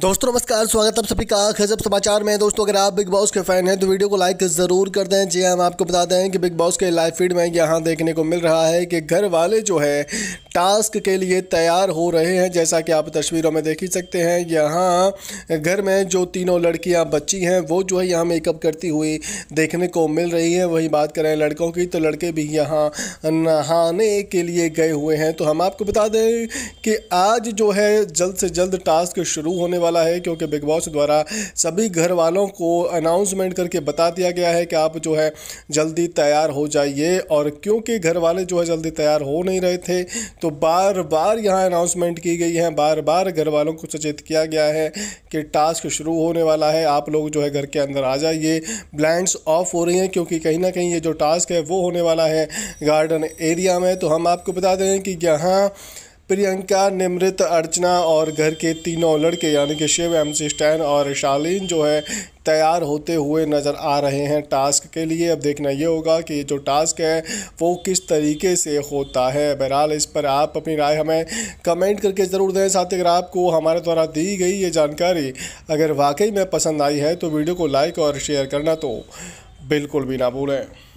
दोस्तों नमस्कार स्वागत है आप सभी का खजब समाचार में दोस्तों अगर आप बिग बॉस के फैन हैं तो वीडियो को लाइक ज़रूर कर दें जी हम हाँ, आपको बता दें कि बिग बॉस के लाइव फीड में यहाँ देखने को मिल रहा है कि घर वाले जो है टास्क के लिए तैयार हो रहे हैं जैसा कि आप तस्वीरों में देख ही सकते हैं यहाँ घर में जो तीनों लड़कियाँ बच्ची हैं वो जो है यहाँ मेकअप करती हुई देखने को मिल रही है वही बात करें लड़कों की तो लड़के भी यहाँ नहाने के लिए गए हुए हैं तो हम आपको बता दें कि आज जो है जल्द से जल्द टास्क शुरू होने वाला है क्योंकि बिग बॉस द्वारा सभी घर वालों को अनाउंसमेंट करके बता दिया गया है कि आप जो है जल्दी तैयार हो जाइए और क्योंकि घर वाले जो है जल्दी तैयार हो नहीं रहे थे तो बार बार यहाँ अनाउंसमेंट की गई है बार बार घर वालों को सचेत किया गया है कि टास्क शुरू होने वाला है आप लोग जो है घर के अंदर आ जाइए ब्लाइंड्स ऑफ हो रही हैं क्योंकि कहीं ना कहीं ये जो टास्क है वो होने वाला है गार्डन एरिया में तो हम आपको बता दें कि यहाँ प्रियंका निमृत अर्चना और घर के तीनों लड़के यानी कि शिव एम सी स्टैन और शालीन जो है तैयार होते हुए नज़र आ रहे हैं टास्क के लिए अब देखना ये होगा कि जो टास्क है वो किस तरीके से होता है बहरहाल इस पर आप अपनी राय हमें कमेंट करके ज़रूर दें साथ ही अगर आपको हमारे द्वारा दी गई ये जानकारी अगर वाकई में पसंद आई है तो वीडियो को लाइक और शेयर करना तो बिल्कुल भी ना भूलें